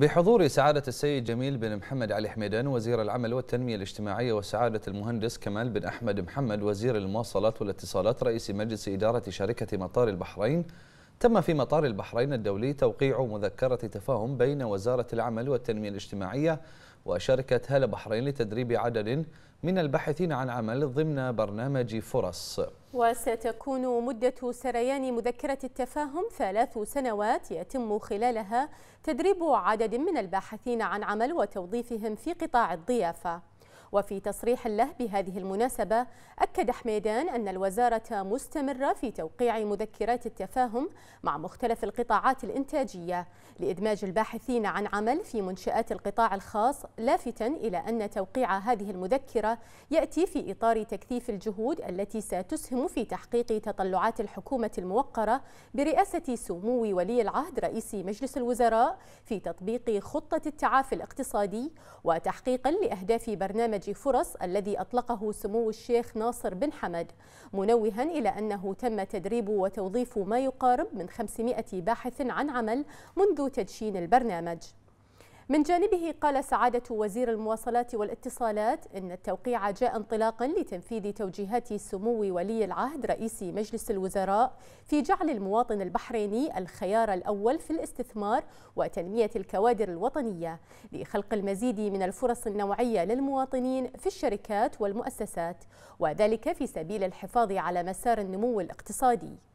بحضور سعادة السيد جميل بن محمد علي حميدان وزير العمل والتنمية الاجتماعية وسعادة المهندس كمال بن أحمد محمد وزير المواصلات والاتصالات رئيس مجلس إدارة شركة مطار البحرين تم في مطار البحرين الدولي توقيع مذكرة تفاهم بين وزارة العمل والتنمية الاجتماعية وشركة هالة بحرين لتدريب عدد من الباحثين عن عمل ضمن برنامج فرص وستكون مدة سريان مذكرة التفاهم ثلاث سنوات يتم خلالها تدريب عدد من الباحثين عن عمل وتوظيفهم في قطاع الضيافة وفي تصريح له بهذه المناسبة أكد حميدان أن الوزارة مستمرة في توقيع مذكرات التفاهم مع مختلف القطاعات الإنتاجية لإدماج الباحثين عن عمل في منشآت القطاع الخاص لافتا إلى أن توقيع هذه المذكرة يأتي في إطار تكثيف الجهود التي ستسهم في تحقيق تطلعات الحكومة الموقرة برئاسة سمو ولي العهد رئيس مجلس الوزراء في تطبيق خطة التعافي الاقتصادي وتحقيقا لأهداف برنامج برنامج فرص الذي أطلقه سمو الشيخ ناصر بن حمد منوها إلى أنه تم تدريب وتوظيف ما يقارب من 500 باحث عن عمل منذ تدشين البرنامج من جانبه قال سعادة وزير المواصلات والاتصالات إن التوقيع جاء انطلاقا لتنفيذ توجيهات سمو ولي العهد رئيس مجلس الوزراء في جعل المواطن البحريني الخيار الأول في الاستثمار وتنمية الكوادر الوطنية لخلق المزيد من الفرص النوعية للمواطنين في الشركات والمؤسسات وذلك في سبيل الحفاظ على مسار النمو الاقتصادي